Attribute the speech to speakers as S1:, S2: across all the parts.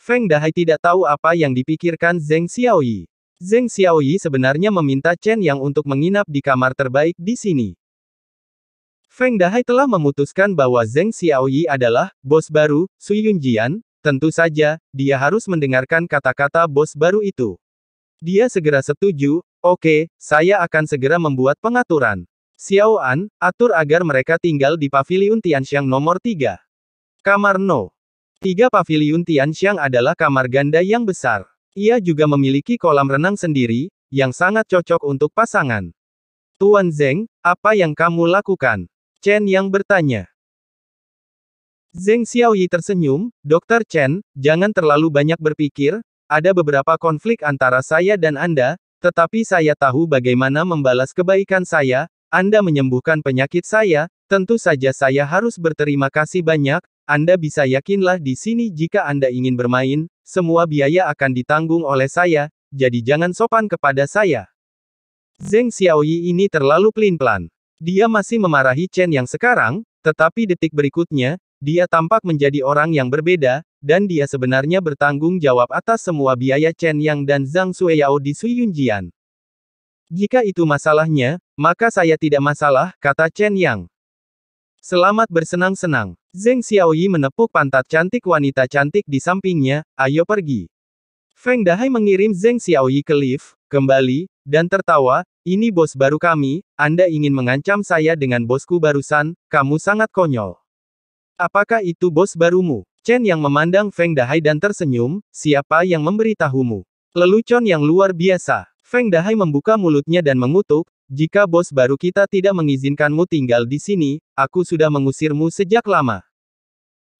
S1: Feng Dahai tidak tahu apa yang dipikirkan Zeng Xiaoyi. Zeng Xiaoyi sebenarnya meminta Chen Yang untuk menginap di kamar terbaik di sini. Feng Dahai telah memutuskan bahwa Zeng Xiaoyi adalah bos baru, Sui Yunjian, tentu saja, dia harus mendengarkan kata-kata bos baru itu. Dia segera setuju, oke, okay, saya akan segera membuat pengaturan. Xiao An, atur agar mereka tinggal di Paviliun Tianxiang nomor 3. Kamar No. Tiga paviliun Tianxiang adalah kamar ganda yang besar. Ia juga memiliki kolam renang sendiri, yang sangat cocok untuk pasangan. Tuan Zeng, apa yang kamu lakukan? Chen yang bertanya. Zeng Xiaoyi tersenyum, Dokter Chen, jangan terlalu banyak berpikir, ada beberapa konflik antara saya dan Anda, tetapi saya tahu bagaimana membalas kebaikan saya, Anda menyembuhkan penyakit saya, tentu saja saya harus berterima kasih banyak, anda bisa yakinlah di sini jika Anda ingin bermain, semua biaya akan ditanggung oleh saya, jadi jangan sopan kepada saya. Zeng Xiaoyi ini terlalu pelin-pelan. Dia masih memarahi Chen yang sekarang, tetapi detik berikutnya, dia tampak menjadi orang yang berbeda, dan dia sebenarnya bertanggung jawab atas semua biaya Chen Yang dan Zhang Sueyao di Suyunjian. Jika itu masalahnya, maka saya tidak masalah, kata Chen Yang. Selamat bersenang-senang. Zeng Xiaoyi menepuk pantat cantik wanita cantik di sampingnya, ayo pergi. Feng Dahai mengirim Zeng Xiaoyi ke lift, kembali, dan tertawa, ini bos baru kami, Anda ingin mengancam saya dengan bosku barusan, kamu sangat konyol. Apakah itu bos barumu? Chen yang memandang Feng Dahai dan tersenyum, siapa yang memberitahumu? Lelucon yang luar biasa. Feng Dahai membuka mulutnya dan mengutuk, jika bos baru kita tidak mengizinkanmu tinggal di sini, aku sudah mengusirmu sejak lama.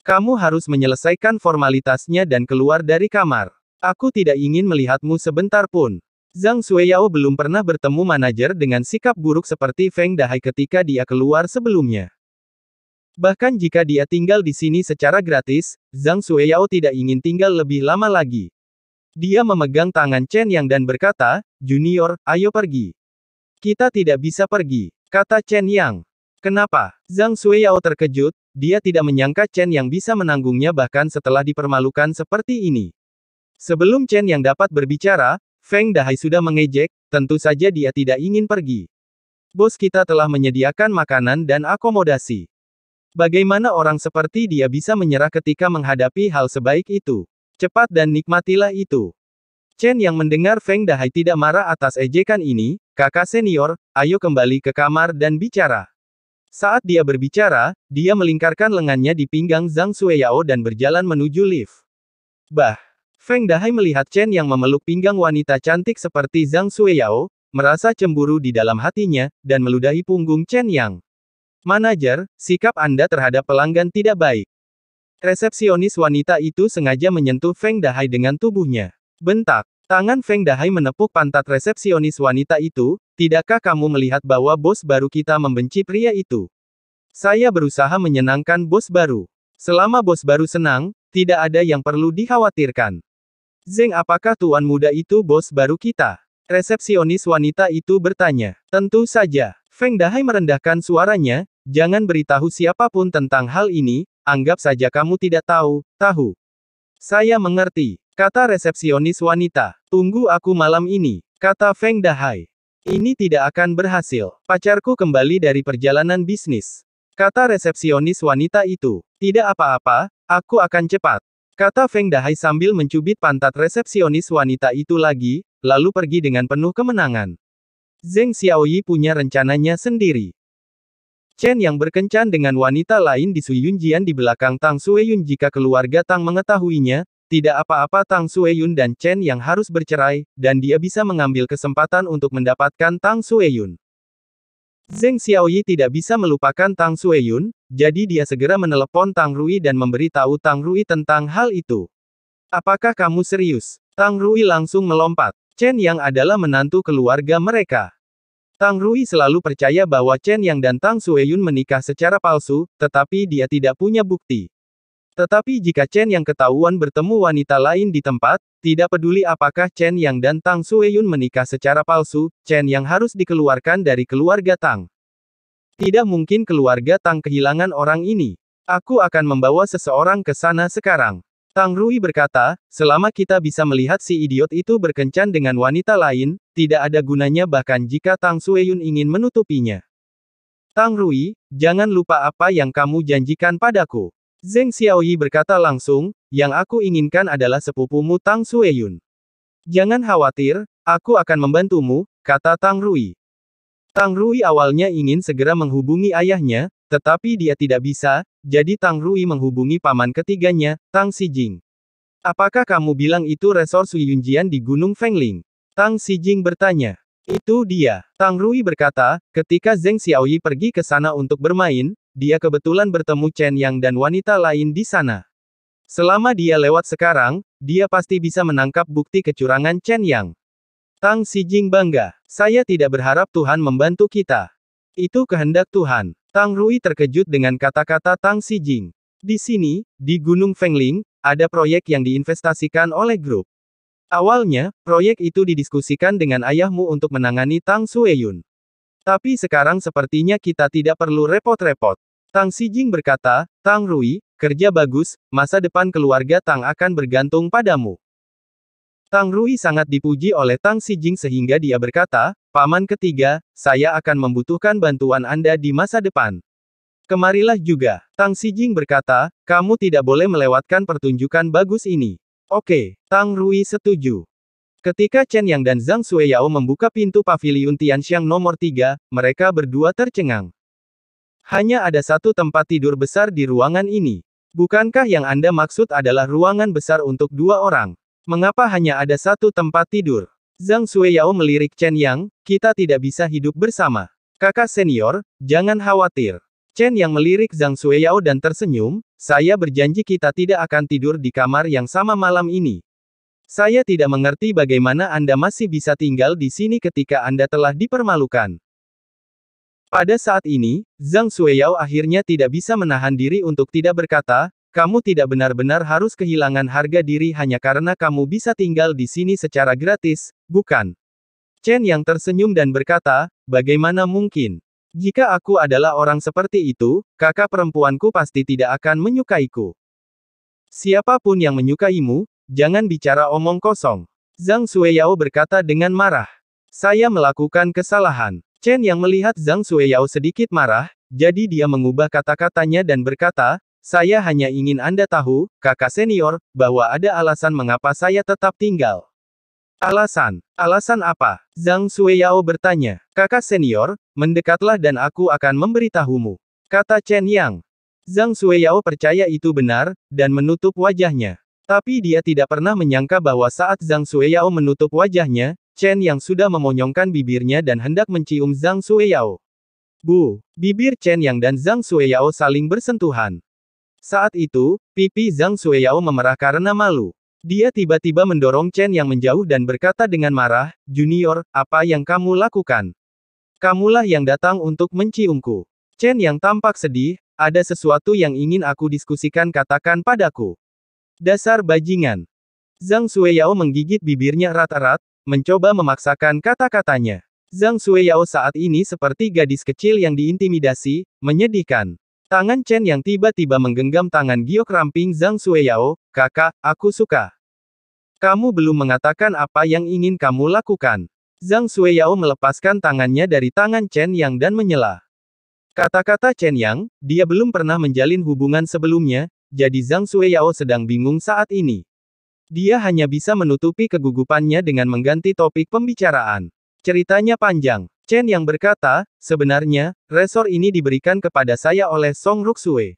S1: Kamu harus menyelesaikan formalitasnya dan keluar dari kamar. Aku tidak ingin melihatmu sebentar pun. Zhang Xueyao belum pernah bertemu manajer dengan sikap buruk seperti Feng Dahai ketika dia keluar sebelumnya. Bahkan jika dia tinggal di sini secara gratis, Zhang Xueyao tidak ingin tinggal lebih lama lagi. Dia memegang tangan Chen Yang dan berkata, Junior, ayo pergi. Kita tidak bisa pergi, kata Chen Yang. Kenapa? Zhang Xueyao terkejut, dia tidak menyangka Chen Yang bisa menanggungnya bahkan setelah dipermalukan seperti ini. Sebelum Chen Yang dapat berbicara, Feng Dahai sudah mengejek, tentu saja dia tidak ingin pergi. Bos kita telah menyediakan makanan dan akomodasi. Bagaimana orang seperti dia bisa menyerah ketika menghadapi hal sebaik itu? Cepat dan nikmatilah itu. Chen yang mendengar Feng Dahai tidak marah atas ejekan ini, kakak senior, ayo kembali ke kamar dan bicara. Saat dia berbicara, dia melingkarkan lengannya di pinggang Zhang Xueyao dan berjalan menuju lift. Bah! Feng Dahai melihat Chen yang memeluk pinggang wanita cantik seperti Zhang Xueyao, merasa cemburu di dalam hatinya, dan meludahi punggung Chen Yang. Manajer, sikap Anda terhadap pelanggan tidak baik. Resepsionis wanita itu sengaja menyentuh Feng Dahai dengan tubuhnya. Bentak. Tangan Feng Dahai menepuk pantat resepsionis wanita itu, tidakkah kamu melihat bahwa bos baru kita membenci pria itu? Saya berusaha menyenangkan bos baru. Selama bos baru senang, tidak ada yang perlu dikhawatirkan. Zeng apakah tuan muda itu bos baru kita? Resepsionis wanita itu bertanya. Tentu saja. Feng Dahai merendahkan suaranya, jangan beritahu siapapun tentang hal ini, anggap saja kamu tidak tahu, tahu. Saya mengerti. Kata resepsionis wanita. Tunggu aku malam ini, kata Feng Dahai. Ini tidak akan berhasil. Pacarku kembali dari perjalanan bisnis. Kata resepsionis wanita itu. Tidak apa-apa, aku akan cepat. Kata Feng Dahai sambil mencubit pantat resepsionis wanita itu lagi, lalu pergi dengan penuh kemenangan. Zeng Xiaoyi punya rencananya sendiri. Chen yang berkencan dengan wanita lain di Su Yunjian di belakang Tang Sue jika keluarga Tang mengetahuinya, tidak apa-apa Tang Sueyun dan Chen yang harus bercerai, dan dia bisa mengambil kesempatan untuk mendapatkan Tang Sueyun. Zeng Xiaoyi tidak bisa melupakan Tang Sueyun, jadi dia segera menelepon Tang Rui dan memberitahu Tang Rui tentang hal itu. Apakah kamu serius? Tang Rui langsung melompat. Chen Yang adalah menantu keluarga mereka. Tang Rui selalu percaya bahwa Chen Yang dan Tang Sueyun menikah secara palsu, tetapi dia tidak punya bukti. Tetapi jika Chen yang ketahuan bertemu wanita lain di tempat, tidak peduli apakah Chen yang dan Tang Sueyun menikah secara palsu, Chen yang harus dikeluarkan dari keluarga Tang. Tidak mungkin keluarga Tang kehilangan orang ini. Aku akan membawa seseorang ke sana sekarang. Tang Rui berkata, selama kita bisa melihat si idiot itu berkencan dengan wanita lain, tidak ada gunanya bahkan jika Tang Sueyun ingin menutupinya. Tang Rui, jangan lupa apa yang kamu janjikan padaku. Zeng Xiaoyi berkata langsung, yang aku inginkan adalah sepupumu Tang Sueyun. Jangan khawatir, aku akan membantumu, kata Tang Rui. Tang Rui awalnya ingin segera menghubungi ayahnya, tetapi dia tidak bisa, jadi Tang Rui menghubungi paman ketiganya, Tang Sijing. Apakah kamu bilang itu resor Suyunjian di Gunung Fengling? Tang Sijing bertanya. Itu dia. Tang Rui berkata, ketika Zeng Xiaoyi pergi ke sana untuk bermain, dia kebetulan bertemu Chen Yang dan wanita lain di sana. Selama dia lewat sekarang, dia pasti bisa menangkap bukti kecurangan Chen Yang. Tang Si Jing bangga, saya tidak berharap Tuhan membantu kita. Itu kehendak Tuhan. Tang Rui terkejut dengan kata-kata Tang Si Jing. Di sini, di Gunung Fengling, ada proyek yang diinvestasikan oleh grup. Awalnya, proyek itu didiskusikan dengan ayahmu untuk menangani Tang Sueyun. Tapi sekarang sepertinya kita tidak perlu repot-repot. Tang Sijing berkata, Tang Rui, kerja bagus, masa depan keluarga Tang akan bergantung padamu. Tang Rui sangat dipuji oleh Tang Sijing sehingga dia berkata, Paman ketiga, saya akan membutuhkan bantuan Anda di masa depan. Kemarilah juga, Tang Sijing berkata, kamu tidak boleh melewatkan pertunjukan bagus ini. Oke, Tang Rui setuju. Ketika Chen Yang dan Zhang Xueyao membuka pintu paviliun Tianxiang nomor 3, mereka berdua tercengang. Hanya ada satu tempat tidur besar di ruangan ini. Bukankah yang Anda maksud adalah ruangan besar untuk dua orang? Mengapa hanya ada satu tempat tidur? Zhang Xueyao melirik Chen Yang, kita tidak bisa hidup bersama. Kakak senior, jangan khawatir. Chen Yang melirik Zhang Xueyao dan tersenyum, saya berjanji kita tidak akan tidur di kamar yang sama malam ini. Saya tidak mengerti bagaimana Anda masih bisa tinggal di sini ketika Anda telah dipermalukan. Pada saat ini, Zhang Xueyao akhirnya tidak bisa menahan diri untuk tidak berkata, kamu tidak benar-benar harus kehilangan harga diri hanya karena kamu bisa tinggal di sini secara gratis, bukan? Chen yang tersenyum dan berkata, bagaimana mungkin? Jika aku adalah orang seperti itu, kakak perempuanku pasti tidak akan menyukaiku. Siapapun yang menyukaimu, Jangan bicara omong kosong. Zhang Sueyao berkata dengan marah. Saya melakukan kesalahan. Chen yang melihat Zhang Sueyao sedikit marah, jadi dia mengubah kata-katanya dan berkata, saya hanya ingin Anda tahu, kakak senior, bahwa ada alasan mengapa saya tetap tinggal. Alasan? Alasan apa? Zhang Sueyao bertanya. Kakak senior, mendekatlah dan aku akan memberitahumu. Kata Chen Yang. Zhang Sueyao percaya itu benar, dan menutup wajahnya. Tapi dia tidak pernah menyangka bahwa saat Zhang Sueyao menutup wajahnya, Chen yang sudah memonyongkan bibirnya dan hendak mencium Zhang Sueyao. Bu, bibir Chen yang dan Zhang Sueyao saling bersentuhan. Saat itu, pipi Zhang Sueyao memerah karena malu. Dia tiba-tiba mendorong Chen yang menjauh dan berkata dengan marah, Junior, apa yang kamu lakukan? Kamulah yang datang untuk menciumku. Chen yang tampak sedih, ada sesuatu yang ingin aku diskusikan katakan padaku. Dasar bajingan. Zhang Sueyao menggigit bibirnya rat-rat, mencoba memaksakan kata-katanya. Zhang Sueyao saat ini seperti gadis kecil yang diintimidasi, menyedihkan. Tangan Chen yang tiba-tiba menggenggam tangan giok ramping Zhang Sueyao, kakak, aku suka. Kamu belum mengatakan apa yang ingin kamu lakukan. Zhang Sueyao melepaskan tangannya dari tangan Chen Yang dan menyela. Kata-kata Chen Yang, dia belum pernah menjalin hubungan sebelumnya, jadi Zhang Yao sedang bingung saat ini. Dia hanya bisa menutupi kegugupannya dengan mengganti topik pembicaraan. Ceritanya panjang. Chen yang berkata, sebenarnya, resor ini diberikan kepada saya oleh Song Ruxue.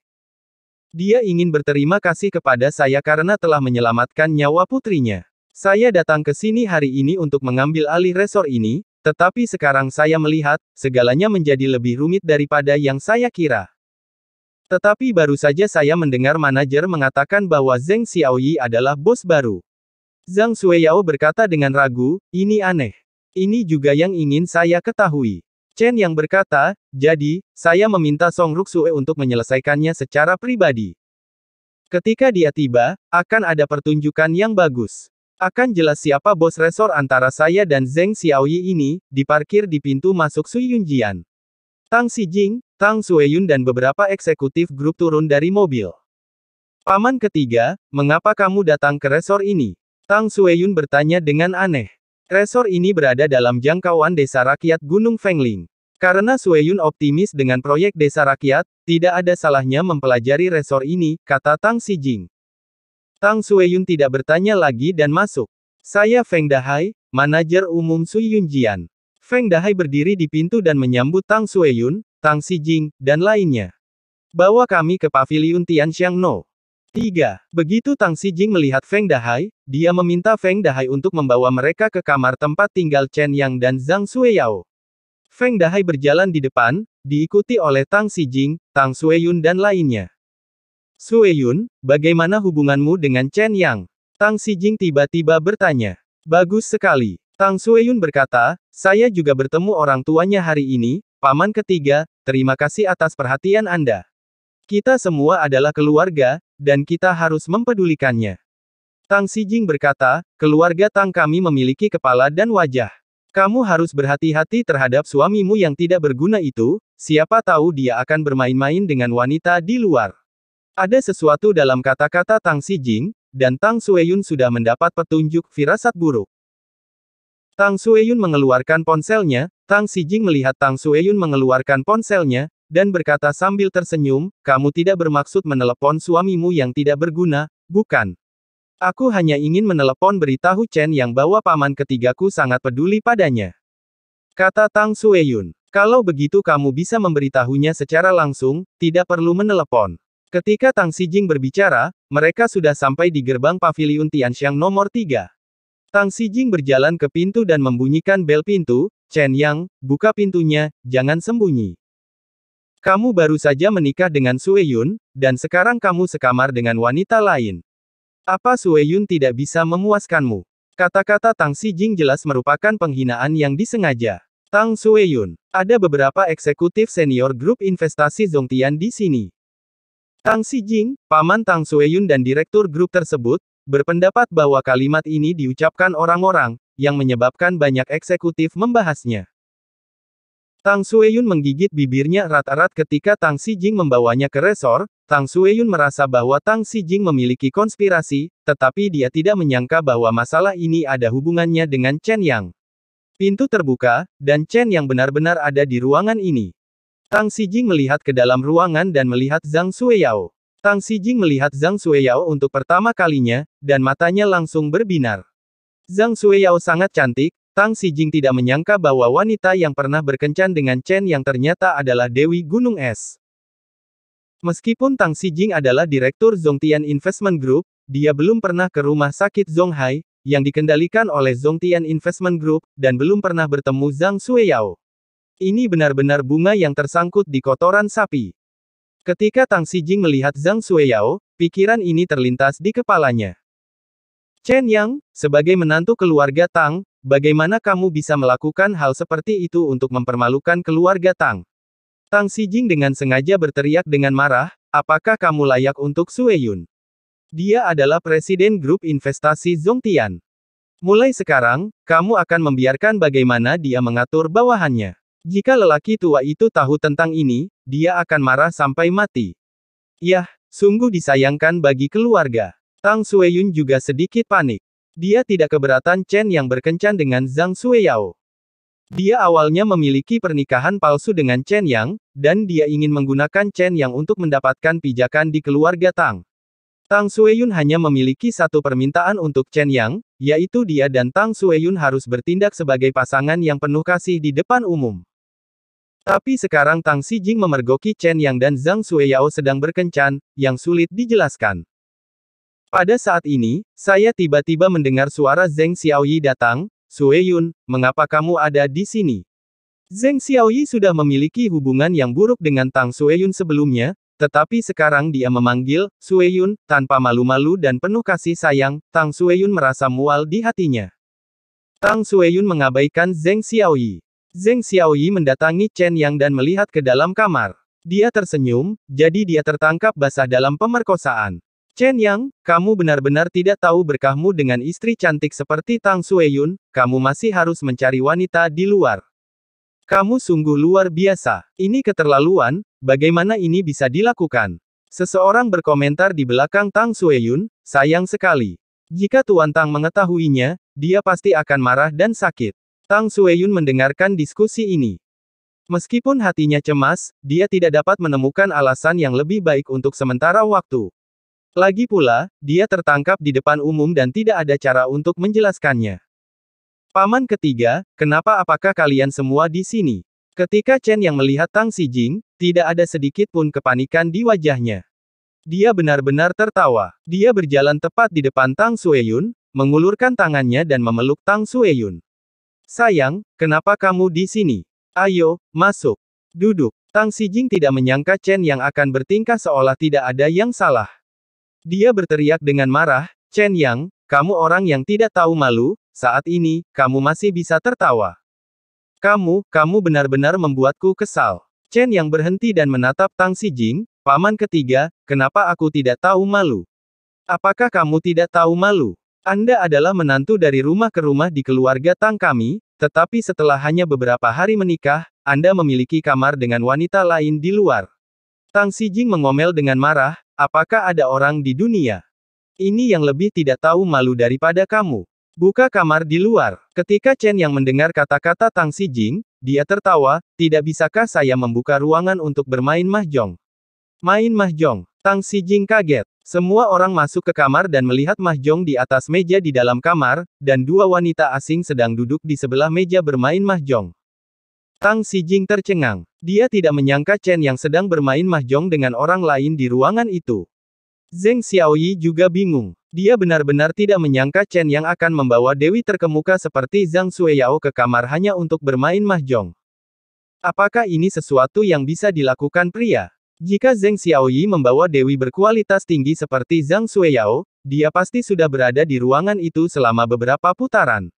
S1: Dia ingin berterima kasih kepada saya karena telah menyelamatkan nyawa putrinya. Saya datang ke sini hari ini untuk mengambil alih resor ini, tetapi sekarang saya melihat, segalanya menjadi lebih rumit daripada yang saya kira. Tetapi baru saja saya mendengar manajer mengatakan bahwa Zeng Xiaoyi adalah bos baru. Zhang Sueyao berkata dengan ragu, ini aneh. Ini juga yang ingin saya ketahui. Chen yang berkata, jadi, saya meminta Song Ruxue untuk menyelesaikannya secara pribadi. Ketika dia tiba, akan ada pertunjukan yang bagus. Akan jelas siapa bos resor antara saya dan Zeng Xiaoyi ini, diparkir di pintu masuk Suyunjian. Yunjian. Tang Xijing, Tang Sueyun dan beberapa eksekutif grup turun dari mobil. Paman ketiga, mengapa kamu datang ke resor ini? Tang Sueyun bertanya dengan aneh. Resor ini berada dalam jangkauan desa rakyat Gunung Fengling. Karena Sueyun optimis dengan proyek desa rakyat, tidak ada salahnya mempelajari resor ini, kata Tang Sijing. Tang Sueyun tidak bertanya lagi dan masuk. Saya Feng Dahai, manajer umum Suyun Jian. Feng Dahai berdiri di pintu dan menyambut Tang Sueyun, Tang Xijing, dan lainnya. Bawa kami ke paviliun Xiang No. 3. Begitu Tang Xijing melihat Feng Dahai, dia meminta Feng Dahai untuk membawa mereka ke kamar tempat tinggal Chen Yang dan Zhang Sueyao. Feng Dahai berjalan di depan, diikuti oleh Tang Xijing, Tang Sueyun dan lainnya. Sueyun, bagaimana hubunganmu dengan Chen Yang? Tang Xijing tiba-tiba bertanya. Bagus sekali. Tang Sueyun berkata, saya juga bertemu orang tuanya hari ini, paman ketiga, terima kasih atas perhatian Anda. Kita semua adalah keluarga, dan kita harus mempedulikannya. Tang Sijing berkata, keluarga Tang kami memiliki kepala dan wajah. Kamu harus berhati-hati terhadap suamimu yang tidak berguna itu, siapa tahu dia akan bermain-main dengan wanita di luar. Ada sesuatu dalam kata-kata Tang Sijing, dan Tang Sueyun sudah mendapat petunjuk firasat buruk. Tang Sueyun mengeluarkan ponselnya, Tang Sijing melihat Tang Sueyun mengeluarkan ponselnya, dan berkata sambil tersenyum, kamu tidak bermaksud menelepon suamimu yang tidak berguna, bukan? Aku hanya ingin menelepon beritahu Chen yang bahwa paman ketigaku sangat peduli padanya. Kata Tang Sueyun. Kalau begitu kamu bisa memberitahunya secara langsung, tidak perlu menelepon. Ketika Tang Sijing berbicara, mereka sudah sampai di gerbang paviliun Tianxiang nomor 3. Tang Si Jing berjalan ke pintu dan membunyikan bel pintu, Chen Yang, buka pintunya, jangan sembunyi. Kamu baru saja menikah dengan Sue Yun, dan sekarang kamu sekamar dengan wanita lain. Apa Sue Yun tidak bisa memuaskanmu? Kata-kata Tang Si Jing jelas merupakan penghinaan yang disengaja. Tang Sue Yun, ada beberapa eksekutif senior grup investasi Zhongtian di sini. Tang Si Jing, paman Tang Yun dan direktur grup tersebut, berpendapat bahwa kalimat ini diucapkan orang-orang yang menyebabkan banyak eksekutif membahasnya. Tang Sueyun menggigit bibirnya erat-erat ketika Tang Si Jing membawanya ke resor, Tang Sueyun merasa bahwa Tang Si Jing memiliki konspirasi, tetapi dia tidak menyangka bahwa masalah ini ada hubungannya dengan Chen Yang. Pintu terbuka, dan Chen Yang benar-benar ada di ruangan ini. Tang Si Jing melihat ke dalam ruangan dan melihat Zhang Sueyao. Tang Si Jing melihat Zhang Xueyao untuk pertama kalinya, dan matanya langsung berbinar. Zhang Xueyao sangat cantik, Tang Si Jing tidak menyangka bahwa wanita yang pernah berkencan dengan Chen yang ternyata adalah Dewi Gunung Es. Meskipun Tang Si Jing adalah Direktur Zongtian Investment Group, dia belum pernah ke rumah sakit Zonghai, yang dikendalikan oleh Zongtian Investment Group, dan belum pernah bertemu Zhang Xueyao. Ini benar-benar bunga yang tersangkut di kotoran sapi. Ketika Tang Sijing melihat Zhang Xueyao, pikiran ini terlintas di kepalanya. Chen Yang, sebagai menantu keluarga Tang, bagaimana kamu bisa melakukan hal seperti itu untuk mempermalukan keluarga Tang? Tang Sijing dengan sengaja berteriak dengan marah, apakah kamu layak untuk Sue Yun? Dia adalah presiden grup investasi Zongtian. Mulai sekarang, kamu akan membiarkan bagaimana dia mengatur bawahannya. Jika lelaki tua itu tahu tentang ini, dia akan marah sampai mati. Yah, sungguh disayangkan bagi keluarga. Tang Sueyun juga sedikit panik. Dia tidak keberatan Chen yang berkencan dengan Zhang Sueyao. Dia awalnya memiliki pernikahan palsu dengan Chen Yang, dan dia ingin menggunakan Chen Yang untuk mendapatkan pijakan di keluarga Tang. Tang Sueyun hanya memiliki satu permintaan untuk Chen Yang, yaitu dia dan Tang Sueyun harus bertindak sebagai pasangan yang penuh kasih di depan umum. Tapi sekarang Tang Si Jing memergoki Chen Yang dan Zhang Sueyao sedang berkencan, yang sulit dijelaskan. Pada saat ini, saya tiba-tiba mendengar suara Zheng Xiaoyi datang, Sue Yun, mengapa kamu ada di sini? Zeng Xiaoyi sudah memiliki hubungan yang buruk dengan Tang Sue sebelumnya, tetapi sekarang dia memanggil, Sue Yun, tanpa malu-malu dan penuh kasih sayang, Tang Sue merasa mual di hatinya. Tang Sue mengabaikan Zeng Xiaoyi. Zeng Xiaoyi mendatangi Chen Yang dan melihat ke dalam kamar. Dia tersenyum, jadi dia tertangkap basah dalam pemerkosaan. Chen Yang, kamu benar-benar tidak tahu berkahmu dengan istri cantik seperti Tang Sueyun, kamu masih harus mencari wanita di luar. Kamu sungguh luar biasa. Ini keterlaluan, bagaimana ini bisa dilakukan? Seseorang berkomentar di belakang Tang Sueyun, sayang sekali. Jika Tuan Tang mengetahuinya, dia pasti akan marah dan sakit. Tang Sueyun mendengarkan diskusi ini. Meskipun hatinya cemas, dia tidak dapat menemukan alasan yang lebih baik untuk sementara waktu. Lagi pula, dia tertangkap di depan umum dan tidak ada cara untuk menjelaskannya. Paman ketiga, kenapa apakah kalian semua di sini? Ketika Chen yang melihat Tang Si Jing, tidak ada sedikit pun kepanikan di wajahnya. Dia benar-benar tertawa. Dia berjalan tepat di depan Tang Sueyun, mengulurkan tangannya dan memeluk Tang Sueyun. Sayang, kenapa kamu di sini? Ayo, masuk. Duduk. Tang Si Jing tidak menyangka Chen yang akan bertingkah seolah tidak ada yang salah. Dia berteriak dengan marah, Chen Yang, kamu orang yang tidak tahu malu, saat ini, kamu masih bisa tertawa. Kamu, kamu benar-benar membuatku kesal. Chen Yang berhenti dan menatap Tang Si Jing, paman ketiga, kenapa aku tidak tahu malu? Apakah kamu tidak tahu malu? Anda adalah menantu dari rumah ke rumah di keluarga Tang kami, tetapi setelah hanya beberapa hari menikah, Anda memiliki kamar dengan wanita lain di luar. Tang Si Jing mengomel dengan marah, apakah ada orang di dunia? Ini yang lebih tidak tahu malu daripada kamu. Buka kamar di luar. Ketika Chen yang mendengar kata-kata Tang Si Jing, dia tertawa, tidak bisakah saya membuka ruangan untuk bermain mahjong? Main mahjong, Tang Si Jing kaget. Semua orang masuk ke kamar dan melihat mahjong di atas meja di dalam kamar, dan dua wanita asing sedang duduk di sebelah meja bermain mahjong. Tang Si Jing tercengang. Dia tidak menyangka Chen yang sedang bermain mahjong dengan orang lain di ruangan itu. Zeng Xiaoyi juga bingung. Dia benar-benar tidak menyangka Chen yang akan membawa dewi terkemuka seperti Zhang Xueyao ke kamar hanya untuk bermain mahjong. Apakah ini sesuatu yang bisa dilakukan pria? Jika Zheng Xiaoyi membawa dewi berkualitas tinggi seperti Zhang Sueyao, dia pasti sudah berada di ruangan itu selama beberapa putaran.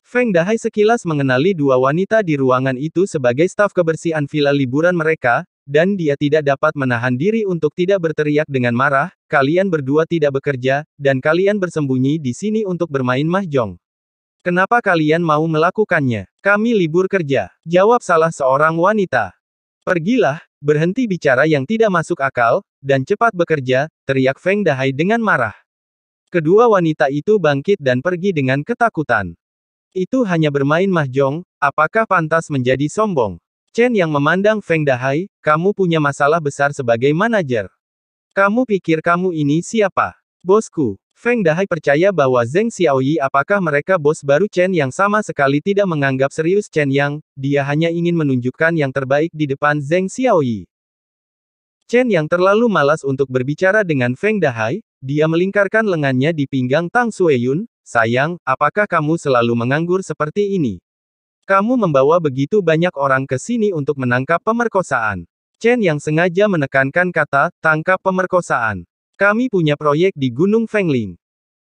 S1: Feng Dahai sekilas mengenali dua wanita di ruangan itu sebagai staf kebersihan villa liburan mereka, dan dia tidak dapat menahan diri untuk tidak berteriak dengan marah, kalian berdua tidak bekerja, dan kalian bersembunyi di sini untuk bermain mahjong. Kenapa kalian mau melakukannya? Kami libur kerja, jawab salah seorang wanita. Pergilah, Berhenti bicara yang tidak masuk akal, dan cepat bekerja, teriak Feng Dahai dengan marah. Kedua wanita itu bangkit dan pergi dengan ketakutan. Itu hanya bermain mahjong, apakah pantas menjadi sombong? Chen yang memandang Feng Dahai, kamu punya masalah besar sebagai manajer. Kamu pikir kamu ini siapa? Bosku, Feng Dahai percaya bahwa Zeng Xiaoyi apakah mereka bos baru Chen yang sama sekali tidak menganggap serius Chen Yang, dia hanya ingin menunjukkan yang terbaik di depan Zeng Xiaoyi. Chen Yang terlalu malas untuk berbicara dengan Feng Dahai, dia melingkarkan lengannya di pinggang Tang Sueyun, sayang, apakah kamu selalu menganggur seperti ini? Kamu membawa begitu banyak orang ke sini untuk menangkap pemerkosaan. Chen Yang sengaja menekankan kata, tangkap pemerkosaan. Kami punya proyek di Gunung Fengling.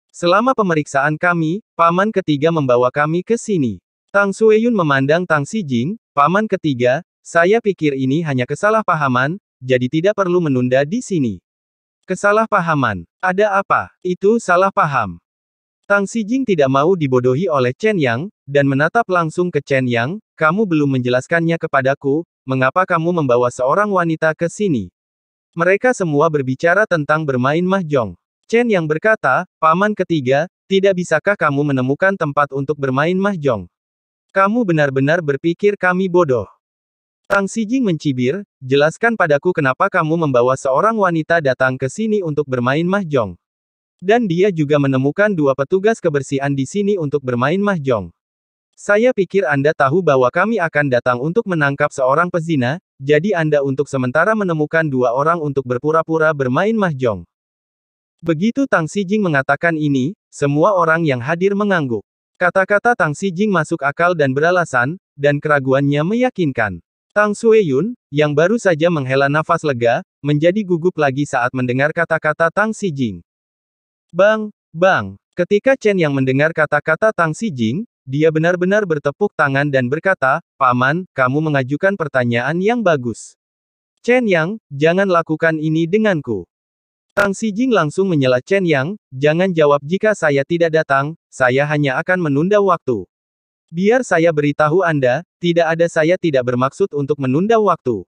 S1: Selama pemeriksaan kami, paman ketiga membawa kami ke sini. Tang Sueyun memandang Tang Sijing, paman ketiga, saya pikir ini hanya kesalahpahaman, jadi tidak perlu menunda di sini. Kesalahpahaman, ada apa? Itu salah paham. Tang Sijing tidak mau dibodohi oleh Chen Yang, dan menatap langsung ke Chen Yang, kamu belum menjelaskannya kepadaku, mengapa kamu membawa seorang wanita ke sini? Mereka semua berbicara tentang bermain mahjong. Chen yang berkata, paman ketiga, tidak bisakah kamu menemukan tempat untuk bermain mahjong? Kamu benar-benar berpikir kami bodoh. Tang Sijing mencibir, jelaskan padaku kenapa kamu membawa seorang wanita datang ke sini untuk bermain mahjong. Dan dia juga menemukan dua petugas kebersihan di sini untuk bermain mahjong. Saya pikir Anda tahu bahwa kami akan datang untuk menangkap seorang pezina, jadi Anda untuk sementara menemukan dua orang untuk berpura-pura bermain mahjong. Begitu Tang Si Jing mengatakan ini, semua orang yang hadir mengangguk. Kata-kata Tang Si Jing masuk akal dan beralasan, dan keraguannya meyakinkan. Tang Sueyun, yang baru saja menghela nafas lega, menjadi gugup lagi saat mendengar kata-kata Tang Si Jing. Bang, bang, ketika Chen yang mendengar kata-kata Tang Si Jing. Dia benar-benar bertepuk tangan dan berkata, Paman, kamu mengajukan pertanyaan yang bagus. Chen Yang, jangan lakukan ini denganku. Tang Si Jing langsung menyela Chen Yang, jangan jawab jika saya tidak datang, saya hanya akan menunda waktu. Biar saya beritahu Anda, tidak ada saya tidak bermaksud untuk menunda waktu.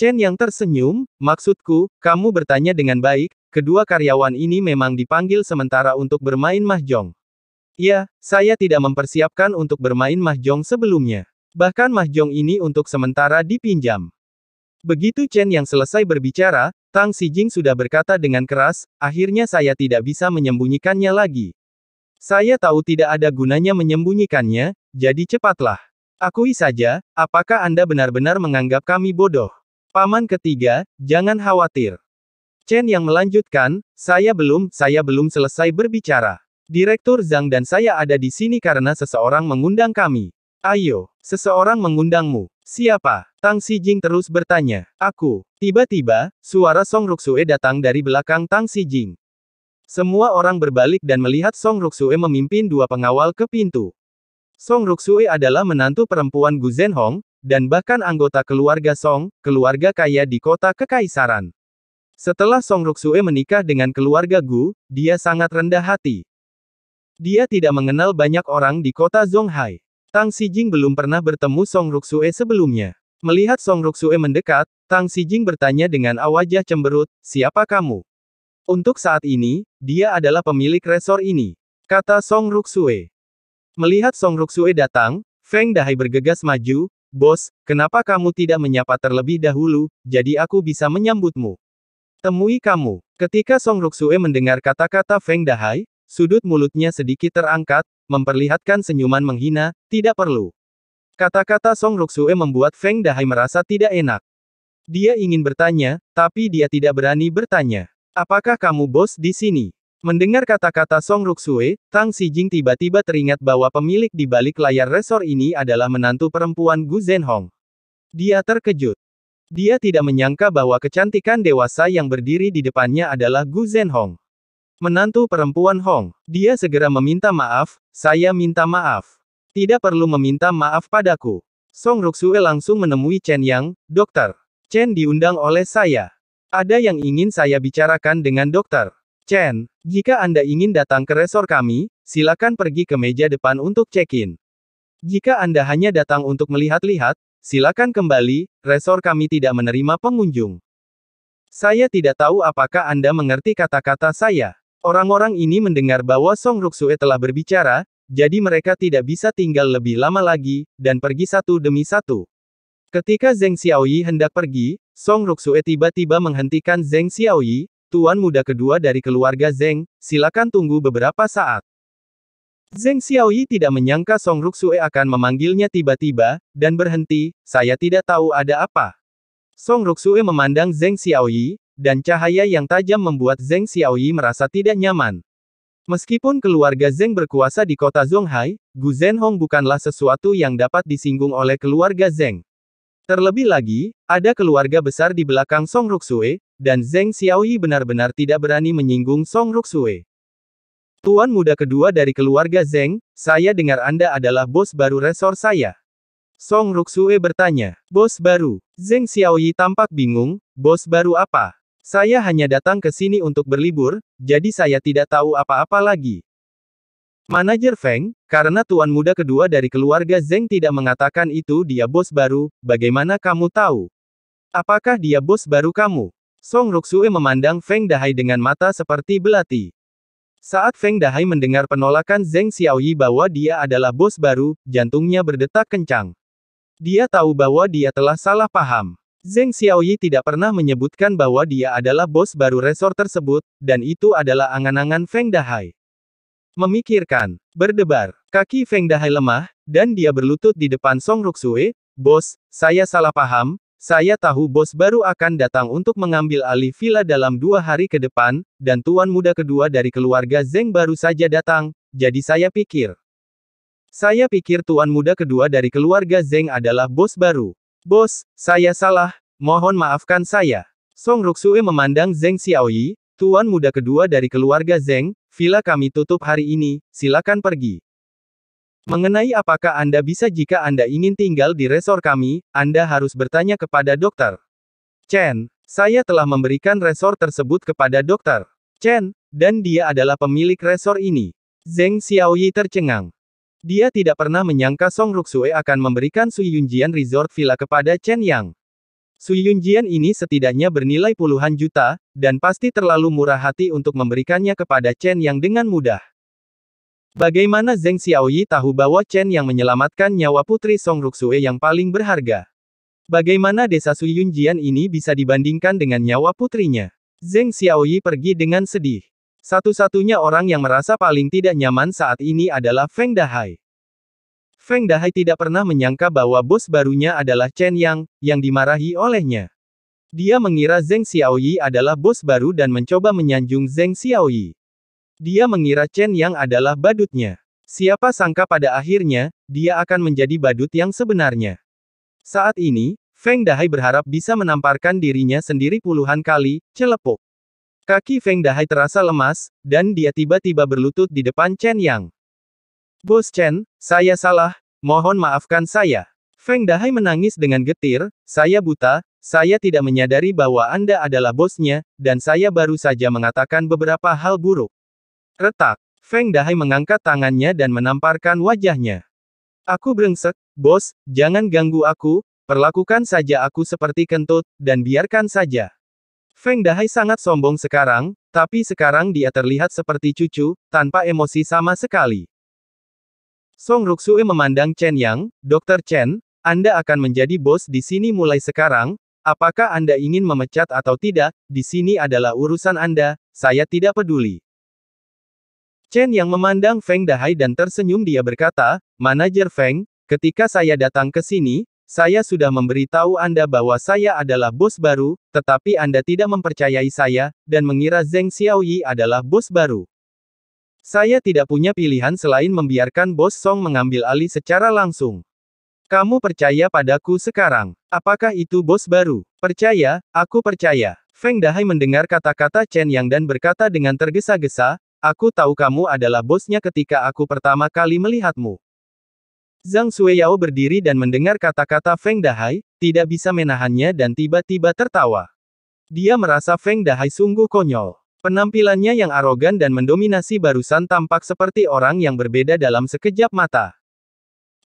S1: Chen Yang tersenyum, maksudku, kamu bertanya dengan baik, kedua karyawan ini memang dipanggil sementara untuk bermain mahjong. Ya, saya tidak mempersiapkan untuk bermain mahjong sebelumnya. Bahkan mahjong ini untuk sementara dipinjam. Begitu Chen yang selesai berbicara, Tang Sijing sudah berkata dengan keras, akhirnya saya tidak bisa menyembunyikannya lagi. Saya tahu tidak ada gunanya menyembunyikannya, jadi cepatlah. Akui saja, apakah Anda benar-benar menganggap kami bodoh? Paman ketiga, jangan khawatir. Chen yang melanjutkan, saya belum, saya belum selesai berbicara. Direktur Zhang dan saya ada di sini karena seseorang mengundang kami. Ayo, seseorang mengundangmu. Siapa? Tang Si Jing terus bertanya. Aku. Tiba-tiba, suara Song Ruxue datang dari belakang Tang Si Jing. Semua orang berbalik dan melihat Song Ruxue memimpin dua pengawal ke pintu. Song Ruxue adalah menantu perempuan Gu Zhen Hong dan bahkan anggota keluarga Song, keluarga kaya di kota Kekaisaran. Setelah Song Ruxue menikah dengan keluarga Gu, dia sangat rendah hati. Dia tidak mengenal banyak orang di kota Zhonghai. Tang Sijing belum pernah bertemu Song Ruxue sebelumnya. Melihat Song Ruxue mendekat, Tang Sijing bertanya dengan awajah cemberut, siapa kamu? Untuk saat ini, dia adalah pemilik resor ini, kata Song Ruxue. Melihat Song Ruxue datang, Feng Dahai bergegas maju, Bos, kenapa kamu tidak menyapa terlebih dahulu, jadi aku bisa menyambutmu. Temui kamu. Ketika Song Ruxue mendengar kata-kata Feng Dahai, Sudut mulutnya sedikit terangkat, memperlihatkan senyuman menghina, tidak perlu. Kata-kata Song Ruxue membuat Feng Dahai merasa tidak enak. Dia ingin bertanya, tapi dia tidak berani bertanya. Apakah kamu bos di sini? Mendengar kata-kata Song Ruxue, Tang Xijing tiba-tiba teringat bahwa pemilik di balik layar resor ini adalah menantu perempuan Gu Zhen Hong. Dia terkejut. Dia tidak menyangka bahwa kecantikan dewasa yang berdiri di depannya adalah Gu Zhen Hong. Menantu perempuan Hong, dia segera meminta maaf, saya minta maaf. Tidak perlu meminta maaf padaku. Song Ruxue langsung menemui Chen Yang, dokter. Chen diundang oleh saya. Ada yang ingin saya bicarakan dengan dokter. Chen, jika Anda ingin datang ke resor kami, silakan pergi ke meja depan untuk check-in. Jika Anda hanya datang untuk melihat-lihat, silakan kembali, resor kami tidak menerima pengunjung. Saya tidak tahu apakah Anda mengerti kata-kata saya. Orang-orang ini mendengar bahwa Song Ruksue telah berbicara, jadi mereka tidak bisa tinggal lebih lama lagi, dan pergi satu demi satu. Ketika Zheng Xiaoyi hendak pergi, Song Ruksue tiba-tiba menghentikan Zheng Xiaoyi, tuan muda kedua dari keluarga Zheng, silakan tunggu beberapa saat. Zheng Xiaoyi tidak menyangka Song Ruksue akan memanggilnya tiba-tiba, dan berhenti, saya tidak tahu ada apa. Song Ruksue memandang Zheng Xiaoyi, dan cahaya yang tajam membuat Zeng Xiaoyi merasa tidak nyaman. Meskipun keluarga Zeng berkuasa di kota Zhonghai, Gu Zhenhong bukanlah sesuatu yang dapat disinggung oleh keluarga Zeng. Terlebih lagi, ada keluarga besar di belakang Song Ruxue, dan Zeng Xiaoyi benar-benar tidak berani menyinggung Song Ruxue. Tuan muda kedua dari keluarga Zeng, saya dengar Anda adalah bos baru resor saya. Song Ruxue bertanya, bos baru, Zeng Xiaoyi tampak bingung, bos baru apa? Saya hanya datang ke sini untuk berlibur, jadi saya tidak tahu apa-apa lagi. Manajer Feng, karena tuan muda kedua dari keluarga Zeng tidak mengatakan itu dia bos baru, bagaimana kamu tahu? Apakah dia bos baru kamu? Song Ruxue memandang Feng Dahai dengan mata seperti belati. Saat Feng Dahai mendengar penolakan Zeng Xiaoyi bahwa dia adalah bos baru, jantungnya berdetak kencang. Dia tahu bahwa dia telah salah paham. Zeng Xiaoyi tidak pernah menyebutkan bahwa dia adalah bos baru resor tersebut, dan itu adalah angan-angan Feng Dahai. Memikirkan, berdebar, kaki Feng Dahai lemah, dan dia berlutut di depan Song Ruxue, Bos, saya salah paham, saya tahu bos baru akan datang untuk mengambil alih villa dalam dua hari ke depan, dan tuan muda kedua dari keluarga Zeng baru saja datang, jadi saya pikir. Saya pikir tuan muda kedua dari keluarga Zeng adalah bos baru. Bos, saya salah, mohon maafkan saya. Song Ruxue memandang Zeng Xiaoyi, tuan muda kedua dari keluarga Zeng, villa kami tutup hari ini, silakan pergi. Mengenai apakah Anda bisa jika Anda ingin tinggal di resor kami, Anda harus bertanya kepada dokter. Chen, saya telah memberikan resor tersebut kepada dokter. Chen, dan dia adalah pemilik resor ini. Zeng Xiaoyi tercengang. Dia tidak pernah menyangka Song Ruxue akan memberikan Sui Yunjian Resort Villa kepada Chen Yang. Sui Yunjian ini setidaknya bernilai puluhan juta, dan pasti terlalu murah hati untuk memberikannya kepada Chen Yang dengan mudah. Bagaimana Zeng Xiaoyi tahu bahwa Chen Yang menyelamatkan nyawa putri Song Ruxue yang paling berharga? Bagaimana desa Suyunjian ini bisa dibandingkan dengan nyawa putrinya? Zeng Xiaoyi pergi dengan sedih. Satu-satunya orang yang merasa paling tidak nyaman saat ini adalah Feng Dahai. Feng Dahai tidak pernah menyangka bahwa bos barunya adalah Chen Yang, yang dimarahi olehnya. Dia mengira Zeng Xiaoyi adalah bos baru dan mencoba menyanjung Zeng Xiaoyi. Dia mengira Chen Yang adalah badutnya. Siapa sangka pada akhirnya, dia akan menjadi badut yang sebenarnya. Saat ini, Feng Dahai berharap bisa menamparkan dirinya sendiri puluhan kali, celepuk. Kaki Feng Dahai terasa lemas, dan dia tiba-tiba berlutut di depan Chen Yang. Bos Chen, saya salah, mohon maafkan saya. Feng Dahai menangis dengan getir, saya buta, saya tidak menyadari bahwa Anda adalah bosnya, dan saya baru saja mengatakan beberapa hal buruk. Retak, Feng Dahai mengangkat tangannya dan menamparkan wajahnya. Aku brengsek, bos, jangan ganggu aku, perlakukan saja aku seperti kentut, dan biarkan saja. Feng Dahai sangat sombong sekarang, tapi sekarang dia terlihat seperti cucu, tanpa emosi sama sekali. Song Ruxue memandang Chen Yang, Dr. Chen, Anda akan menjadi bos di sini mulai sekarang, apakah Anda ingin memecat atau tidak, di sini adalah urusan Anda, saya tidak peduli. Chen yang memandang Feng Dahai dan tersenyum dia berkata, Manajer Feng, ketika saya datang ke sini, saya sudah memberitahu Anda bahwa saya adalah bos baru, tetapi Anda tidak mempercayai saya, dan mengira Zeng Xiaoyi adalah bos baru. Saya tidak punya pilihan selain membiarkan bos Song mengambil alih secara langsung. Kamu percaya padaku sekarang? Apakah itu bos baru? Percaya, aku percaya. Feng Dahai mendengar kata-kata Chen Yang dan berkata dengan tergesa-gesa, Aku tahu kamu adalah bosnya ketika aku pertama kali melihatmu. Zhang Sueyao berdiri dan mendengar kata-kata Feng Dahai, tidak bisa menahannya dan tiba-tiba tertawa. Dia merasa Feng Dahai sungguh konyol. Penampilannya yang arogan dan mendominasi barusan tampak seperti orang yang berbeda dalam sekejap mata.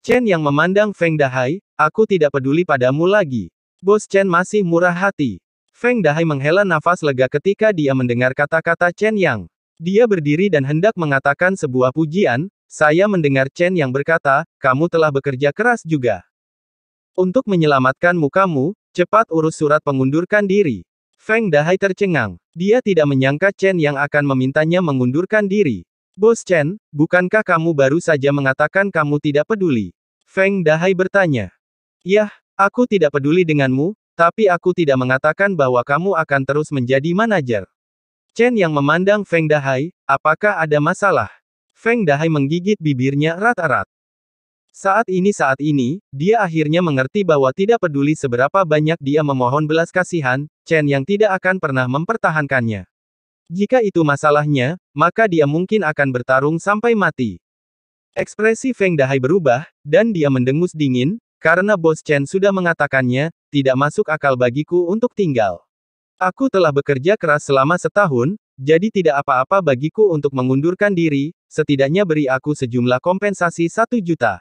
S1: Chen yang memandang Feng Dahai, aku tidak peduli padamu lagi. Bos Chen masih murah hati. Feng Dahai menghela nafas lega ketika dia mendengar kata-kata Chen Yang. Dia berdiri dan hendak mengatakan sebuah pujian, saya mendengar Chen yang berkata, kamu telah bekerja keras juga. Untuk menyelamatkan mukamu, cepat urus surat pengundurkan diri. Feng Dahai tercengang. Dia tidak menyangka Chen yang akan memintanya mengundurkan diri. Bos Chen, bukankah kamu baru saja mengatakan kamu tidak peduli? Feng Dahai bertanya. Yah, aku tidak peduli denganmu, tapi aku tidak mengatakan bahwa kamu akan terus menjadi manajer. Chen yang memandang Feng Dahai, apakah ada masalah? Feng Dahai menggigit bibirnya erat-erat. Saat ini saat ini, dia akhirnya mengerti bahwa tidak peduli seberapa banyak dia memohon belas kasihan, Chen yang tidak akan pernah mempertahankannya. Jika itu masalahnya, maka dia mungkin akan bertarung sampai mati. Ekspresi Feng Dahai berubah, dan dia mendengus dingin, karena bos Chen sudah mengatakannya, tidak masuk akal bagiku untuk tinggal. Aku telah bekerja keras selama setahun, jadi tidak apa-apa bagiku untuk mengundurkan diri, setidaknya beri aku sejumlah kompensasi satu juta.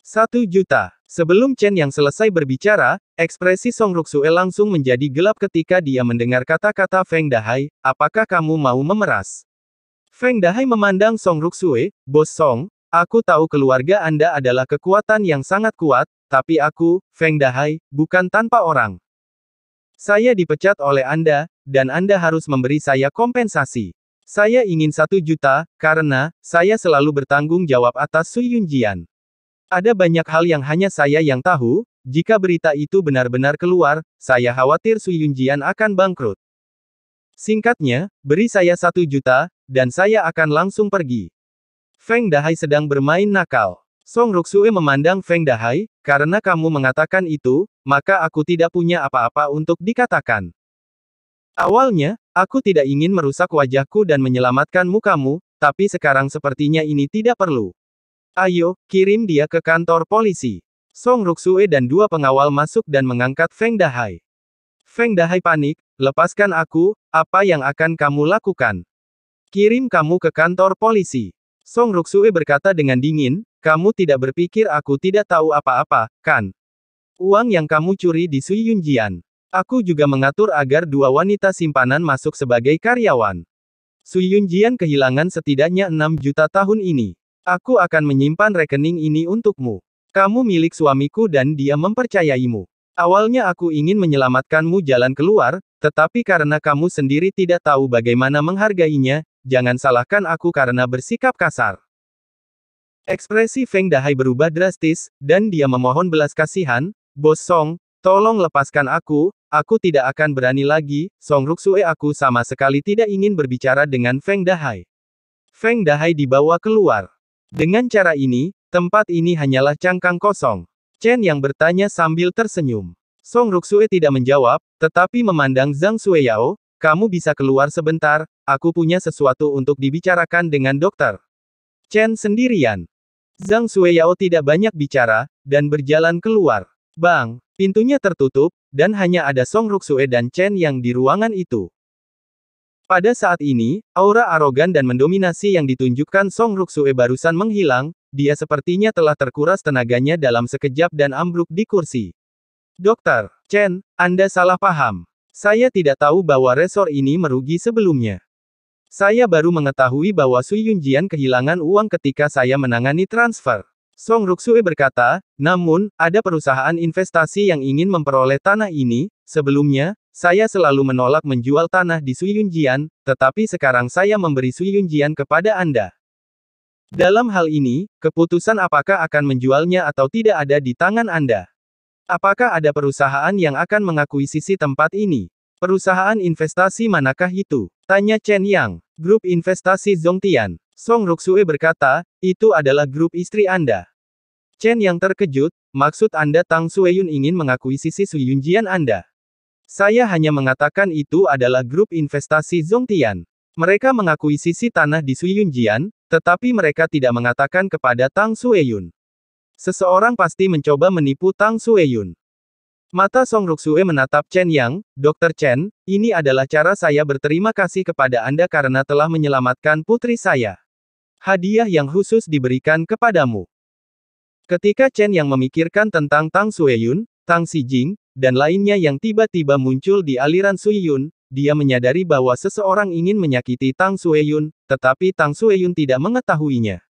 S1: Satu juta. Sebelum Chen yang selesai berbicara, ekspresi Song Ruxue langsung menjadi gelap ketika dia mendengar kata-kata Feng Dahai, apakah kamu mau memeras? Feng Dahai memandang Song Ruxue, Bos Song, aku tahu keluarga Anda adalah kekuatan yang sangat kuat, tapi aku, Feng Dahai, bukan tanpa orang. Saya dipecat oleh Anda, dan Anda harus memberi saya kompensasi. Saya ingin satu juta, karena saya selalu bertanggung jawab atas Yunjian. Ada banyak hal yang hanya saya yang tahu. Jika berita itu benar-benar keluar, saya khawatir Yunjian akan bangkrut. Singkatnya, beri saya satu juta, dan saya akan langsung pergi. Feng Dahai sedang bermain nakal. Song Ruxue memandang Feng Dahai, karena kamu mengatakan itu, maka aku tidak punya apa-apa untuk dikatakan. Awalnya, aku tidak ingin merusak wajahku dan menyelamatkan mukamu, tapi sekarang sepertinya ini tidak perlu. Ayo, kirim dia ke kantor polisi. Song Ruxue dan dua pengawal masuk dan mengangkat Feng Dahai. Feng Dahai panik, lepaskan aku, apa yang akan kamu lakukan? Kirim kamu ke kantor polisi. Song Ruxue berkata dengan dingin, kamu tidak berpikir aku tidak tahu apa-apa, kan? Uang yang kamu curi di Sui Yunjian. Aku juga mengatur agar dua wanita simpanan masuk sebagai karyawan. Su Yunjian kehilangan setidaknya enam juta tahun ini. Aku akan menyimpan rekening ini untukmu. Kamu milik suamiku dan dia mempercayaimu. Awalnya aku ingin menyelamatkanmu jalan keluar, tetapi karena kamu sendiri tidak tahu bagaimana menghargainya, jangan salahkan aku karena bersikap kasar. Ekspresi Feng Dahai berubah drastis, dan dia memohon belas kasihan, Bos Song, Tolong lepaskan aku, aku tidak akan berani lagi, Song Ruxue aku sama sekali tidak ingin berbicara dengan Feng Dahai. Feng Dahai dibawa keluar. Dengan cara ini, tempat ini hanyalah cangkang kosong. Chen yang bertanya sambil tersenyum. Song Ruxue tidak menjawab, tetapi memandang Zhang Sueyao, kamu bisa keluar sebentar, aku punya sesuatu untuk dibicarakan dengan dokter. Chen sendirian. Zhang Sueyao tidak banyak bicara, dan berjalan keluar. Bang, pintunya tertutup, dan hanya ada Song Ruksue dan Chen yang di ruangan itu. Pada saat ini, aura arogan dan mendominasi yang ditunjukkan Song Ruksue barusan menghilang, dia sepertinya telah terkuras tenaganya dalam sekejap dan ambruk di kursi. Dokter, Chen, Anda salah paham. Saya tidak tahu bahwa resor ini merugi sebelumnya. Saya baru mengetahui bahwa Su Yunjian kehilangan uang ketika saya menangani transfer. Song Ruksue berkata, namun, ada perusahaan investasi yang ingin memperoleh tanah ini, sebelumnya, saya selalu menolak menjual tanah di Suyunjian, tetapi sekarang saya memberi Suyunjian kepada Anda. Dalam hal ini, keputusan apakah akan menjualnya atau tidak ada di tangan Anda. Apakah ada perusahaan yang akan mengakuisisi tempat ini? Perusahaan investasi manakah itu? Tanya Chen Yang, grup investasi Zhongtian. Song Sui berkata, itu adalah grup istri Anda. Chen yang terkejut, maksud Anda Tang Sueyun ingin mengakui mengakuisisi Suyunjian Anda. Saya hanya mengatakan itu adalah grup investasi Tian. Mereka mengakui sisi tanah di Suyunjian, tetapi mereka tidak mengatakan kepada Tang Sueyun. Seseorang pasti mencoba menipu Tang Sueyun. Mata Song Sui menatap Chen Yang, Dr. Chen, ini adalah cara saya berterima kasih kepada Anda karena telah menyelamatkan putri saya hadiah yang khusus diberikan kepadamu. Ketika Chen yang memikirkan tentang Tang Sueyun, Tang Xijing, dan lainnya yang tiba-tiba muncul di aliran Suiyun, dia menyadari bahwa seseorang ingin menyakiti Tang Sueyun, tetapi Tang Sueyun tidak mengetahuinya.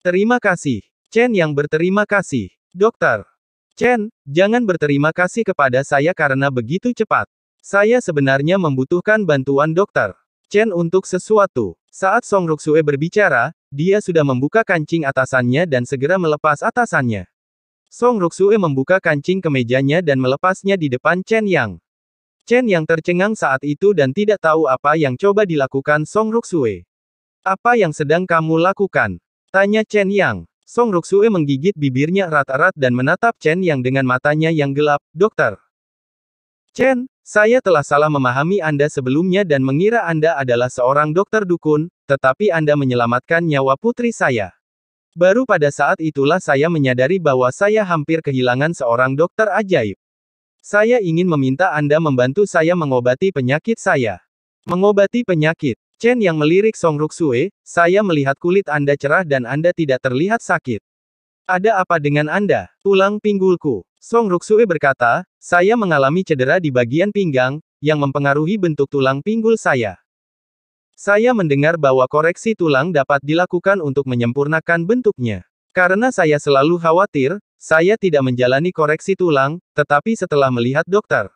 S1: Terima kasih. Chen yang berterima kasih. Dokter. Chen, jangan berterima kasih kepada saya karena begitu cepat. Saya sebenarnya membutuhkan bantuan dokter. Chen untuk sesuatu. Saat Song Ruksue berbicara, dia sudah membuka kancing atasannya dan segera melepas atasannya. Song Ruksue membuka kancing kemejanya dan melepasnya di depan Chen Yang. Chen Yang tercengang saat itu dan tidak tahu apa yang coba dilakukan Song Ruksue. Apa yang sedang kamu lakukan? Tanya Chen Yang. Song Ruksue menggigit bibirnya erat-erat dan menatap Chen Yang dengan matanya yang gelap, dokter. Chen, saya telah salah memahami Anda sebelumnya dan mengira Anda adalah seorang dokter dukun, tetapi Anda menyelamatkan nyawa putri saya. Baru pada saat itulah saya menyadari bahwa saya hampir kehilangan seorang dokter ajaib. Saya ingin meminta Anda membantu saya mengobati penyakit saya. Mengobati penyakit. Chen yang melirik Song Sue, saya melihat kulit Anda cerah dan Anda tidak terlihat sakit. Ada apa dengan Anda? Tulang pinggulku. Song Ruksue berkata, saya mengalami cedera di bagian pinggang, yang mempengaruhi bentuk tulang pinggul saya. Saya mendengar bahwa koreksi tulang dapat dilakukan untuk menyempurnakan bentuknya. Karena saya selalu khawatir, saya tidak menjalani koreksi tulang, tetapi setelah melihat dokter.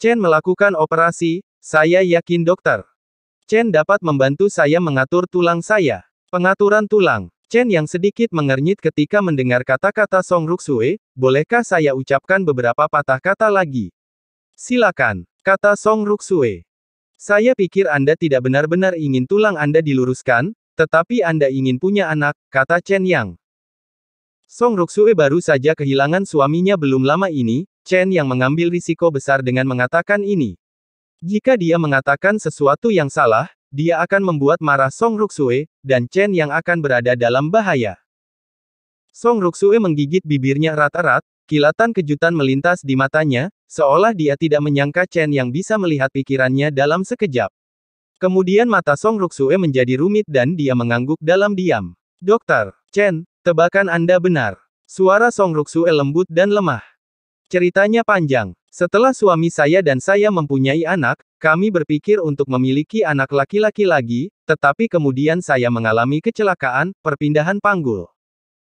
S1: Chen melakukan operasi, saya yakin dokter. Chen dapat membantu saya mengatur tulang saya. Pengaturan tulang. Chen yang sedikit mengernyit ketika mendengar kata-kata Song Ruxue, bolehkah saya ucapkan beberapa patah kata lagi? Silakan, kata Song Ruxue. Saya pikir Anda tidak benar-benar ingin tulang Anda diluruskan, tetapi Anda ingin punya anak, kata Chen Yang. Song Ruxue baru saja kehilangan suaminya belum lama ini, Chen Yang mengambil risiko besar dengan mengatakan ini. Jika dia mengatakan sesuatu yang salah, dia akan membuat marah Song Ruksue, dan Chen yang akan berada dalam bahaya. Song Ruksue menggigit bibirnya erat-erat, kilatan kejutan melintas di matanya, seolah dia tidak menyangka Chen yang bisa melihat pikirannya dalam sekejap. Kemudian mata Song Ruksue menjadi rumit dan dia mengangguk dalam diam. Dokter, Chen, tebakan Anda benar. Suara Song Ruksue lembut dan lemah. Ceritanya panjang. Setelah suami saya dan saya mempunyai anak, kami berpikir untuk memiliki anak laki-laki lagi, tetapi kemudian saya mengalami kecelakaan, perpindahan panggul.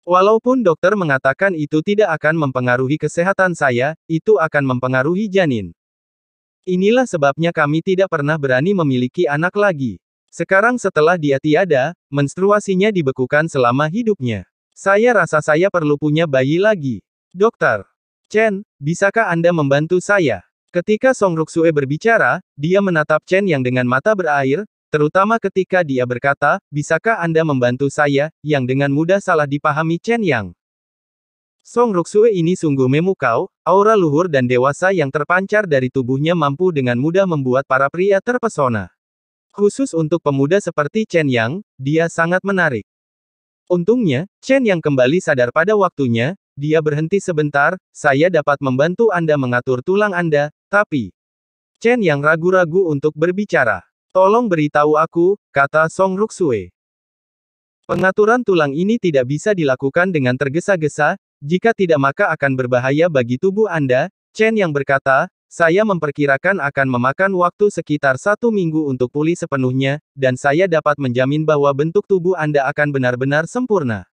S1: Walaupun dokter mengatakan itu tidak akan mempengaruhi kesehatan saya, itu akan mempengaruhi janin. Inilah sebabnya kami tidak pernah berani memiliki anak lagi. Sekarang setelah dia tiada, menstruasinya dibekukan selama hidupnya. Saya rasa saya perlu punya bayi lagi. Dokter, Chen, bisakah Anda membantu saya? Ketika Song Ruxue berbicara, dia menatap Chen yang dengan mata berair, terutama ketika dia berkata, bisakah Anda membantu saya, yang dengan mudah salah dipahami Chen Yang. Song Ruxue ini sungguh memukau, aura luhur dan dewasa yang terpancar dari tubuhnya mampu dengan mudah membuat para pria terpesona. Khusus untuk pemuda seperti Chen Yang, dia sangat menarik. Untungnya, Chen Yang kembali sadar pada waktunya, dia berhenti sebentar, saya dapat membantu Anda mengatur tulang Anda, tapi... Chen yang ragu-ragu untuk berbicara. Tolong beritahu aku, kata Song Ruxue. Pengaturan tulang ini tidak bisa dilakukan dengan tergesa-gesa, jika tidak maka akan berbahaya bagi tubuh Anda, Chen yang berkata, saya memperkirakan akan memakan waktu sekitar satu minggu untuk pulih sepenuhnya, dan saya dapat menjamin bahwa bentuk tubuh Anda akan benar-benar sempurna.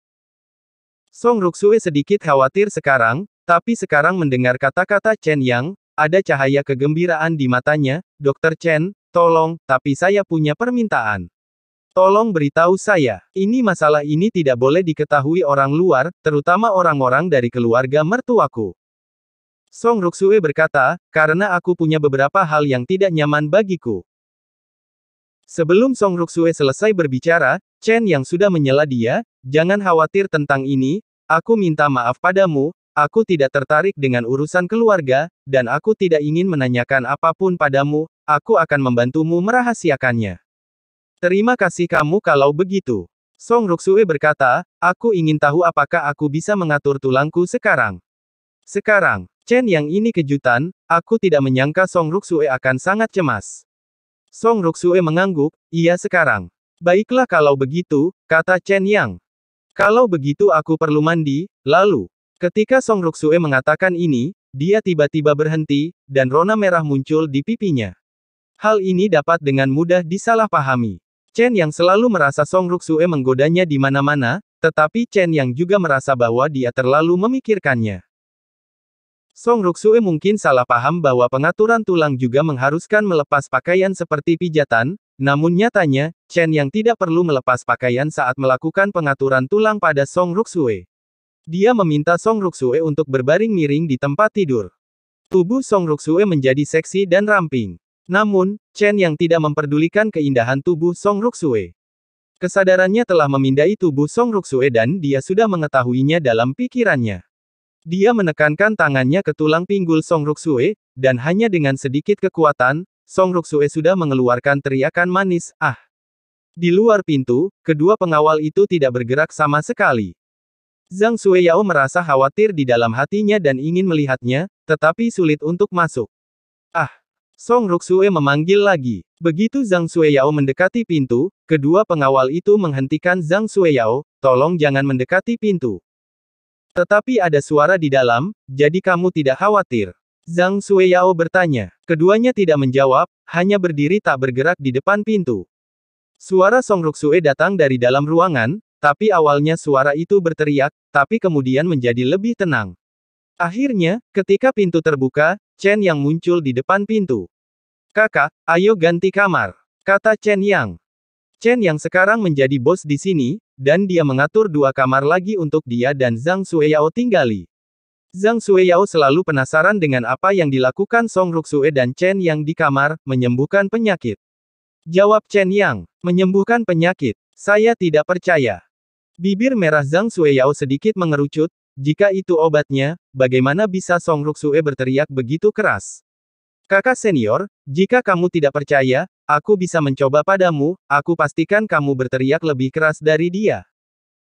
S1: Song Ruksue sedikit khawatir sekarang, tapi sekarang mendengar kata-kata Chen Yang, ada cahaya kegembiraan di matanya, Dokter Chen, tolong, tapi saya punya permintaan. Tolong beritahu saya, ini masalah ini tidak boleh diketahui orang luar, terutama orang-orang dari keluarga mertuaku. Song Ruksue berkata, karena aku punya beberapa hal yang tidak nyaman bagiku. Sebelum Song Ruksue selesai berbicara, Chen yang sudah menyela dia, jangan khawatir tentang ini, aku minta maaf padamu, aku tidak tertarik dengan urusan keluarga, dan aku tidak ingin menanyakan apapun padamu, aku akan membantumu merahasiakannya. Terima kasih kamu kalau begitu. Song Ruxue berkata, aku ingin tahu apakah aku bisa mengatur tulangku sekarang. Sekarang, Chen yang ini kejutan, aku tidak menyangka Song Ruxue akan sangat cemas. Song Ruxue mengangguk, iya sekarang. Baiklah kalau begitu, kata Chen Yang. Kalau begitu aku perlu mandi, lalu. Ketika Song Ruxue mengatakan ini, dia tiba-tiba berhenti, dan rona merah muncul di pipinya. Hal ini dapat dengan mudah disalahpahami. Chen Yang selalu merasa Song Ruxue menggodanya di mana-mana, tetapi Chen Yang juga merasa bahwa dia terlalu memikirkannya. Song Ruxue mungkin salah paham bahwa pengaturan tulang juga mengharuskan melepas pakaian seperti pijatan, namun nyatanya, Chen yang tidak perlu melepas pakaian saat melakukan pengaturan tulang pada Song Ruxue. Dia meminta Song Ruxue untuk berbaring miring di tempat tidur. Tubuh Song Ruxue menjadi seksi dan ramping. Namun, Chen yang tidak memperdulikan keindahan tubuh Song Ruxue. Kesadarannya telah memindai tubuh Song Ruxue dan dia sudah mengetahuinya dalam pikirannya. Dia menekankan tangannya ke tulang pinggul Song Ruxue, dan hanya dengan sedikit kekuatan, Song Ruksue sudah mengeluarkan teriakan manis, ah. Di luar pintu, kedua pengawal itu tidak bergerak sama sekali. Zhang Yao merasa khawatir di dalam hatinya dan ingin melihatnya, tetapi sulit untuk masuk. Ah! Song Ruksue memanggil lagi. Begitu Zhang Yao mendekati pintu, kedua pengawal itu menghentikan Zhang Yao, tolong jangan mendekati pintu. Tetapi ada suara di dalam, jadi kamu tidak khawatir. Zhang Sueyao bertanya. Keduanya tidak menjawab, hanya berdiri tak bergerak di depan pintu. Suara Song Ruxue datang dari dalam ruangan, tapi awalnya suara itu berteriak, tapi kemudian menjadi lebih tenang. Akhirnya, ketika pintu terbuka, Chen Yang muncul di depan pintu. Kakak, ayo ganti kamar, kata Chen Yang. Chen Yang sekarang menjadi bos di sini, dan dia mengatur dua kamar lagi untuk dia dan Zhang Sueyao tinggali. Zhang Xueyao selalu penasaran dengan apa yang dilakukan Song Ruxue dan Chen Yang di kamar, menyembuhkan penyakit. Jawab Chen Yang, menyembuhkan penyakit. Saya tidak percaya. Bibir merah Zhang Xueyao sedikit mengerucut, jika itu obatnya, bagaimana bisa Song Ruxue berteriak begitu keras? Kakak senior, jika kamu tidak percaya, aku bisa mencoba padamu, aku pastikan kamu berteriak lebih keras dari dia.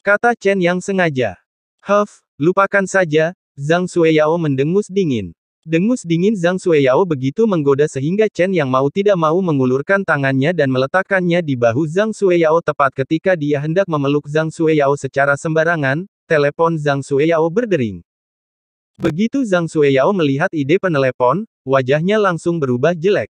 S1: Kata Chen Yang sengaja. Huff, lupakan saja, Zhang Xueyao mendengus dingin. Dengus dingin Zhang Xueyao begitu menggoda sehingga Chen yang mau tidak mau mengulurkan tangannya dan meletakkannya di bahu Zhang Xueyao tepat ketika dia hendak memeluk Zhang Xueyao secara sembarangan, telepon Zhang Xueyao berdering. Begitu Zhang Xueyao melihat ide penelepon, wajahnya langsung berubah jelek.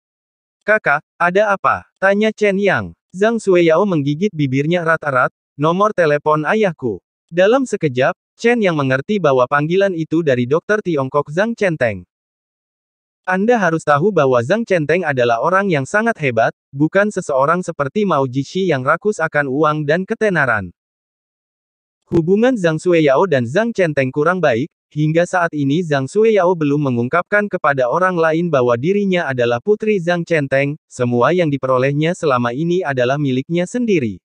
S1: Kakak, ada apa? Tanya Chen Yang. Zhang Xueyao menggigit bibirnya erat rat nomor telepon ayahku. Dalam sekejap, Chen yang mengerti bahwa panggilan itu dari dokter Tiongkok Zhang Chenteng. Anda harus tahu bahwa Zhang Chenteng adalah orang yang sangat hebat, bukan seseorang seperti Mao Jishi yang rakus akan uang dan ketenaran. Hubungan Zhang Shueyao dan Zhang Chenteng kurang baik, hingga saat ini Zhang Shueyao belum mengungkapkan kepada orang lain bahwa dirinya adalah putri Zhang Chenteng, semua yang diperolehnya selama ini adalah miliknya sendiri.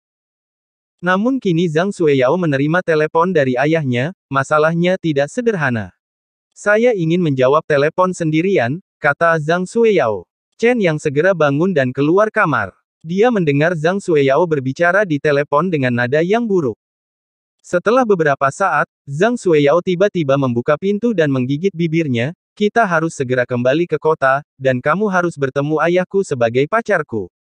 S1: Namun kini Zhang Sueyao menerima telepon dari ayahnya, masalahnya tidak sederhana. Saya ingin menjawab telepon sendirian, kata Zhang Sueyao. Chen yang segera bangun dan keluar kamar. Dia mendengar Zhang Sueyao berbicara di telepon dengan nada yang buruk. Setelah beberapa saat, Zhang Sueyao tiba-tiba membuka pintu dan menggigit bibirnya, kita harus segera kembali ke kota, dan kamu harus bertemu ayahku sebagai pacarku.